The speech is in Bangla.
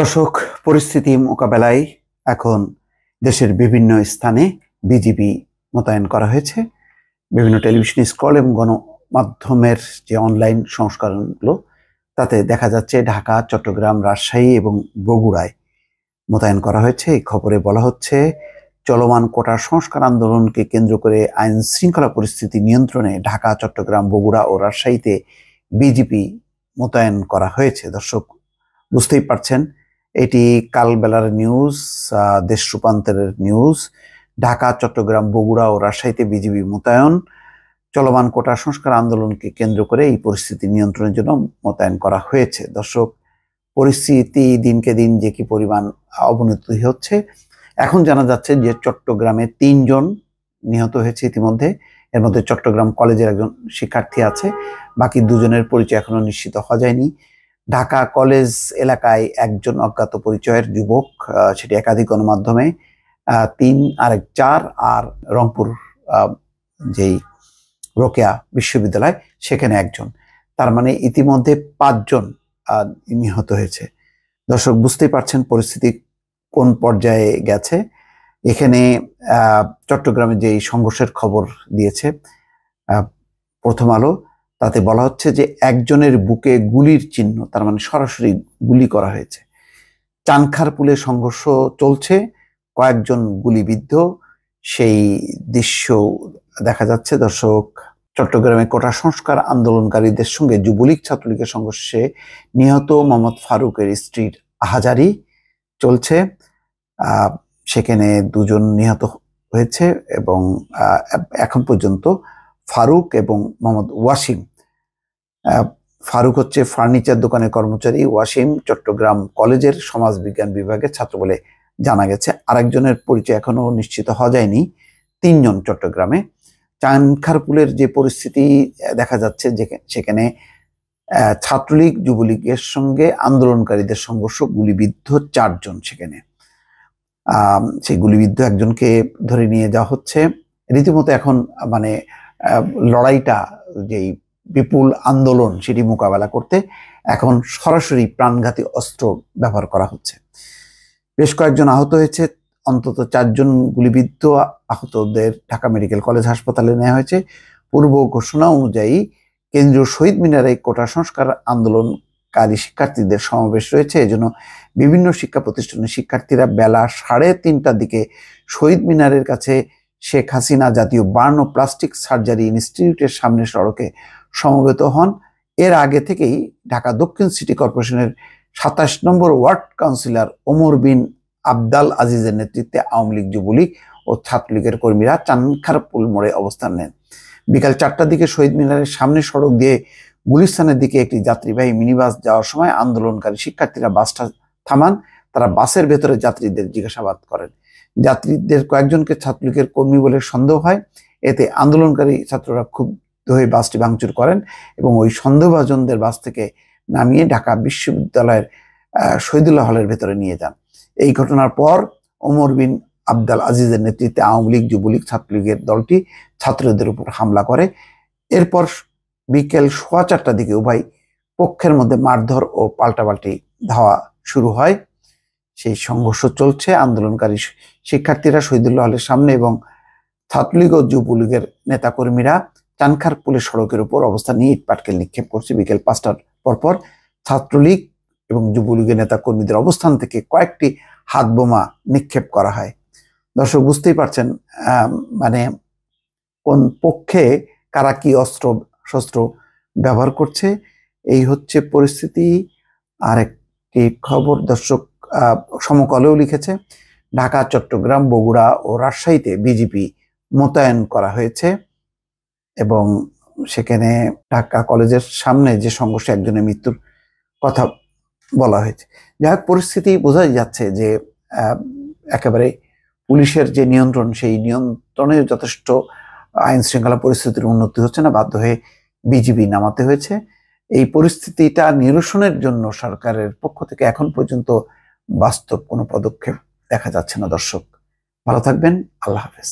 দর্শক পরিস্থিতি মোকাবেলায় এখন দেশের বিভিন্ন স্থানে বিজিবি মোতায়েন করা হয়েছে বিভিন্ন টেলিভিশন স্কল এবং গণমাধ্যমের যে অনলাইন সংস্করণগুলো তাতে দেখা যাচ্ছে ঢাকা চট্টগ্রাম রাজশাহী এবং বগুড়ায় মোতায়েন করা হয়েছে এই খবরে বলা হচ্ছে চলমান কোটা সংস্কার আন্দোলনকে কেন্দ্র করে আইন শৃঙ্খলা পরিস্থিতি নিয়ন্ত্রণে ঢাকা চট্টগ্রাম বগুড়া ও রাজশাহীতে বিজিপি মোতায়েন করা হয়েছে দর্শক বুঝতেই পারছেন এটি কালবেলার নিউজ দেশ রূপান্তরের নিউজ ঢাকা চট্টগ্রাম বগুড়া ও রাজশাহীতে বিজিবি মোতায়েন চলমান কোটা সংস্কার আন্দোলনকে কেন্দ্র করে এই পরিস্থিতি নিয়ন্ত্রণের জন্য মোতায়েন করা হয়েছে দর্শক পরিস্থিতি দিনকে দিন যে কি পরিমাণ অবনতি হচ্ছে এখন জানা যাচ্ছে যে চট্টগ্রামে তিনজন নিহত হয়েছে ইতিমধ্যে এর মধ্যে চট্টগ্রাম কলেজের একজন শিক্ষার্থী আছে বাকি দুজনের পরিচয় এখনও নিশ্চিত হওয়া যায়নি ঢাকা কলেজ এলাকায় একজন অজ্ঞাত পরিচয়ের যুবক সেটি একাধিক গণমাধ্যমে তিন আরেক চার আর রংপুর যেই রোকেয়া বিশ্ববিদ্যালয় সেখানে একজন তার মানে ইতিমধ্যে পাঁচজন নিহত হয়েছে দর্শক বুঝতেই পারছেন পরিস্থিতি কোন পর্যায়ে গেছে এখানে চট্টগ্রামে যেই সংঘর্ষের খবর দিয়েছে প্রথম আলো তাতে বলা হচ্ছে যে একজনের বুকে গুলির চিহ্ন তার মানে সরাসরি গুলি করা হয়েছে পুলে সংঘর্ষ চলছে কয়েকজন গুলিবিদ্ধ সেই দৃশ্য দেখা যাচ্ছে দর্শক চট্টগ্রামে কোটা সংস্কার আন্দোলনকারীদের সঙ্গে যুবলীগ ছাত্রলীগের সংঘর্ষে নিহত মোহাম্মদ ফারুকের স্ত্রীর আহাজারি চলছে সেখানে দুজন নিহত হয়েছে এবং এখন পর্যন্ত ফারুক এবং মোহাম্মদ ওয়াসিম ফারুক হচ্ছে ফার্নিচার দোকানের কর্মচারী ওয়াসিম চট্টগ্রাম কলেজের সমাজবিজ্ঞান বিভাগের ছাত্র বলে জানা গেছে আরেকজনের পরিচয় এখনও নিশ্চিত হওয়া যায়নি তিনজন চট্টগ্রামে চানখারপুলের যে পরিস্থিতি দেখা যাচ্ছে সেখানে ছাত্রলীগ যুবলীগের সঙ্গে আন্দোলনকারীদের সংঘর্ষ গুলিবিদ্ধ চারজন সেখানে সেই গুলিবিদ্ধ একজনকে ধরে নিয়ে যাওয়া হচ্ছে রীতিমতো এখন মানে লড়াইটা যেই বিপুল আন্দোলন সেটি মোকাবেলা করতে এখন সরাসরি প্রাণঘাতী অস্ত্র ব্যবহার করা হচ্ছে বেশ কয়েকজন আহত হয়েছে অন্তত চারজন গুলিবিদ্ধ আহতদের ঢাকা মেডিকেল কলেজ হাসপাতালে নেওয়া হয়েছে পূর্ব ঘোষণা অনুযায়ী কেন্দ্রীয় শহীদ মিনারে কোটা সংস্কার আন্দোলনকারী শিক্ষার্থীদের সমাবেশ রয়েছে এজন্য বিভিন্ন শিক্ষা প্রতিষ্ঠানের শিক্ষার্থীরা বেলা সাড়ে তিনটার দিকে শহীদ মিনারের কাছে শেখ হাসিনা জাতীয় বার্ন প্লাস্টিক সার্জারি ইনস্টিটিউটের সামনে সড়কে সমবেত হন এর আগে থেকেই ঢাকা দক্ষিণ সিটি কর্পোরেশনের সাতাশ নম্বর ওয়ার্ড কাউন্সিলর ওমর বিন আবদাল আজিজের নেতৃত্বে আওয়ামী লীগ যুবলীগ ও ছাত্রলীগের কর্মীরা চানখারপুল মোড়ে অবস্থান নেন বিকাল চারটার দিকে শহীদ মিনারের সামনে সড়ক দিয়ে গুলিস্তানের দিকে একটি যাত্রীবাহী মিনিবাস যাওয়ার সময় আন্দোলনকারী শিক্ষার্থীরা বাসটা থামান তারা বাসের ভেতরে যাত্রীদের জিজ্ঞাসাবাদ করেন যাত্রীদের কয়েকজনকে ছাত্রলীগের কর্মী বলে সন্দেহ হয় এতে আন্দোলনকারী ছাত্ররা ক্ষুব্ধ হয়ে বাসটি ভাঙচুর করেন এবং ওই সন্দেহভাজনদের বাস থেকে নামিয়ে ঢাকা বিশ্ববিদ্যালয়ের শহীদুল্লাহ হলের ভেতরে নিয়ে যান এই ঘটনার পর ওমর বিন আবদাল আজিজের নেতৃত্বে আওয়ামী লীগ যুবলীগ ছাত্রলীগের দলটি ছাত্রদের উপর হামলা করে এরপর বিকেল সোয়া চারটার দিকে উভয় পক্ষের মধ্যে মারধর ও পাল্টাপাল্টি ধাওয়া শুরু হয় সেই সংঘর্ষ চলছে আন্দোলনকারী শিক্ষার্থীরা শহীদুল্লাহ হলের সামনে এবং ছাত্রলীগ ও যুবলীগের নেতাকর্মীরা চানখার পুলিশ সড়কের উপর অবস্থা নিয়ে ইটপাটকেল নিক্ষেপ করছে বিকেল পাঁচটার পরপর ছাত্রলীগ এবং যুবলীগের নেতাকর্মীদের অবস্থান থেকে কয়েকটি হাত বোমা নিক্ষেপ করা হয় দর্শক বুঝতেই পারছেন মানে কোন পক্ষে কারা কি অস্ত্র শস্ত্র ব্যবহার করছে এই হচ্ছে পরিস্থিতি আর একটি খবর দর্শক সমকলেও লিখেছে ঢাকা চট্টগ্রাম বগুড়া ও রাজশাহীতে বিজেপি মোতায়েন করা হয়েছে এবং সেখানে ঢাকা কলেজের সামনে যে সংঘর্ষে একজনের মৃত্যুর কথা বলা হয়েছে যাই হোক পরিস্থিতি বোঝাই যাচ্ছে যে একেবারে পুলিশের যে নিয়ন্ত্রণ সেই নিয়ন্ত্রণের যথেষ্ট আইন শৃঙ্খলা পরিস্থিতির উন্নতি হচ্ছে না বাধ্য হয়ে বিজিবি নামাতে হয়েছে এই পরিস্থিতিটা নিরসনের জন্য সরকারের পক্ষ থেকে এখন পর্যন্ত বাস্তব কোনো পদক্ষেপ দেখা যাচ্ছে না দর্শক ভালো থাকবেন আল্লাহ হাফেজ